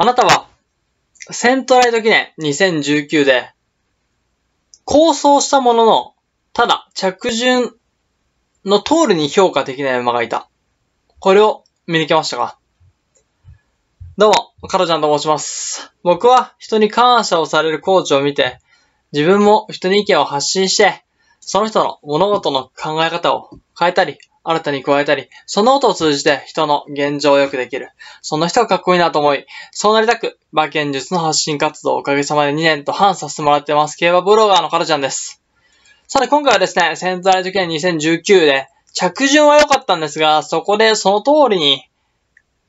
あなたは、セントライト記念2019で、構想したものの、ただ着順の通りに評価できない馬がいた。これを見抜けましたかどうも、カロちゃんと申します。僕は人に感謝をされるコーチを見て、自分も人に意見を発信して、その人の物事の考え方を変えたり、新たに加えたり、その音を通じて人の現状を良くできる。その人がかっこいいなと思い、そうなりたく、馬券術の発信活動をおかげさまで2年と半させてもらってます。競馬ブロガーのカラちゃんです。さて今回はですね、潜在受験2019で、着順は良かったんですが、そこでその通りに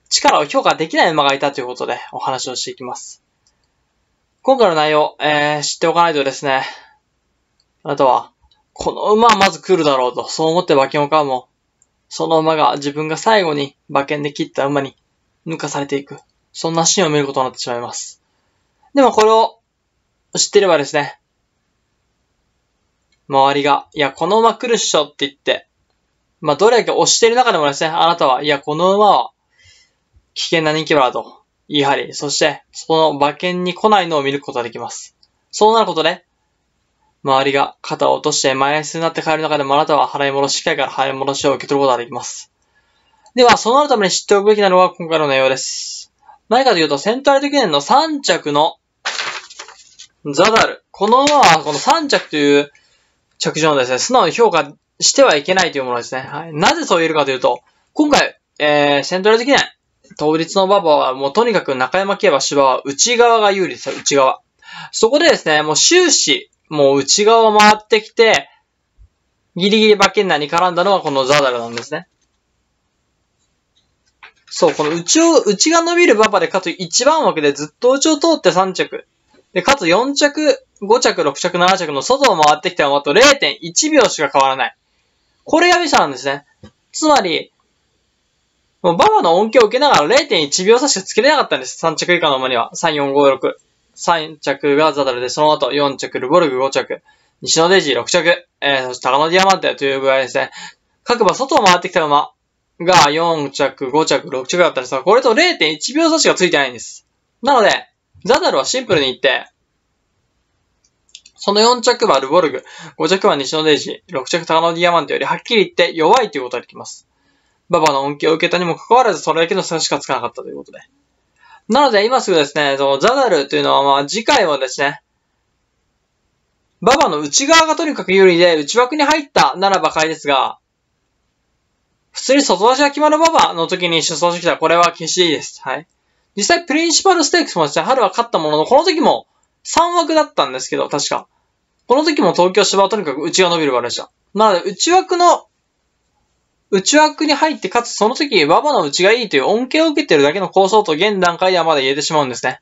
力を評価できない馬がいたということでお話をしていきます。今回の内容、えー、知っておかないとですね、あとは、この馬はまず来るだろうと、そう思って馬券を買うも、その馬が自分が最後に馬券で切った馬に抜かされていく。そんなシーンを見ることになってしまいます。でもこれを知ってればですね、周りが、いや、この馬来るっしょって言って、まあ、どれだけ押してる中でもですね、あなたは、いや、この馬は危険な人気馬だと言い張り、そして、その馬券に来ないのを見ることができます。そうなることで、周りが肩を落として前足になって帰る中でもあなたは払い戻し、機械から払い戻しを受け取ることができます。では、そうなるために知っておくべきなのが今回の内容です。何かというと、セントラル記念の3着のザダル。この馬は、この3着という着順をですね、素直に評価してはいけないというものですね。はい、なぜそう言えるかというと、今回、えー、セントラル記念、当日の馬場はもうとにかく中山競馬芝は内側が有利ですよ、内側。そこでですね、もう終始、もう内側を回ってきて、ギリギリバケンナーに絡んだのはこのザダルなんですね。そう、この内を、内が伸びるババで、かつ1番枠でずっと内を通って3着。で、かつ4着、5着、6着、7着の外を回ってきた馬と0.1秒しか変わらない。これがミサなんですね。つまり、もうババの恩恵を受けながら0.1秒差しかつけれなかったんです。3着以下の馬には。3、4、5、6。3着がザダルで、その後4着ルボルグ5着、西野デイジー6着、えー、そして高野ディアマンテという具合ですね。各馬外を回ってきた馬が4着、5着、6着だったんですが、これと0.1秒差しかついてないんです。なので、ザダルはシンプルに言って、その4着はルボルグ、5着は西野デイジー、6着高野ディアマンテよりはっきり言って弱いということができます。ババの恩恵を受けたにもかかわらず、それだけの差しかつかなかったということで。なので今すぐですね、そのザダルというのはまあ次回もですね、ババの内側がとにかく有利で内枠に入ったならば買いですが、普通に外足が決まるババの時に出走してきたらこれは決していいです。はい。実際プリンシパルステークスもですね、春は勝ったものの、この時も3枠だったんですけど、確か。この時も東京芝はとにかく内が伸びる場でした。なので内枠の内枠に入って、かつその時、ババの内がいいという恩恵を受けているだけの構想と現段階ではまだ言えてしまうんですね。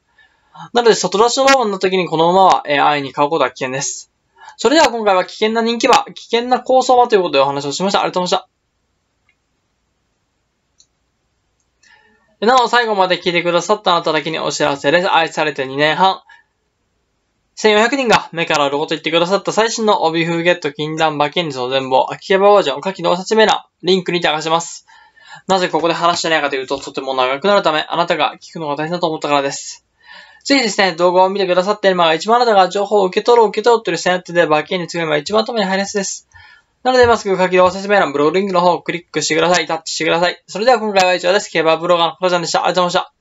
なので、外出しの馬場の時にこの馬は、えー、安に買うことは危険です。それでは今回は危険な人気馬、危険な構想馬ということでお話をしました。ありがとうございました。なお、最後まで聞いてくださったあなただけにお知らせです。愛されて2年半。1400人が目から鱗と言ってくださった最新の帯風ゲット禁断馬券率の全貌、秋葉バージョン、下記の説明欄、リンクにて明かします。なぜここで話してないかというと、とても長くなるため、あなたが聞くのが大変だと思ったからです。ぜひですね、動画を見てくださっている間が一番あなたが情報を受け取ろう受け取うというってで馬券率が今一番もに入りやすです。なので、今すぐ書きの説明欄、ブローリングの方をクリックしてください。タッチしてください。それでは今回は以上です。競馬ブロガーのプロジャンでした。ありがとうございました。